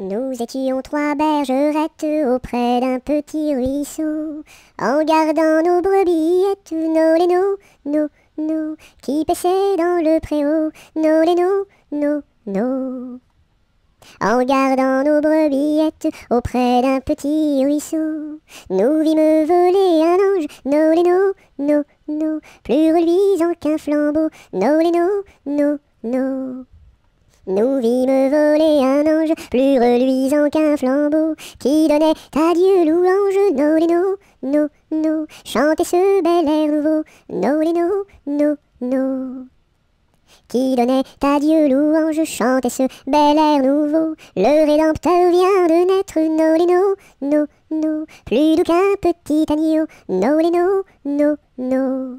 Nous étions trois bergerettes auprès d'un petit ruisseau, en gardant nos brebillettes, nos les nos, nous, nous, qui paissaient dans le préau, nos les nos, nos, En gardant nos brebillettes auprès d'un petit ruisseau, nous vîmes voler un ange, nos les nos, nos, plus reluisant qu'un flambeau, nos les nos, nos. Nous vîmes voler un ange, plus reluisant qu'un flambeau, qui donnait à Dieu louange, no, no, no, no, ce bel air nouveau, no, les no, no, Qui donnait à Dieu louange, chantait ce bel air nouveau, le Rédempteur vient de naître, no, les no, no, plus doux qu'un petit agneau, no, no, no.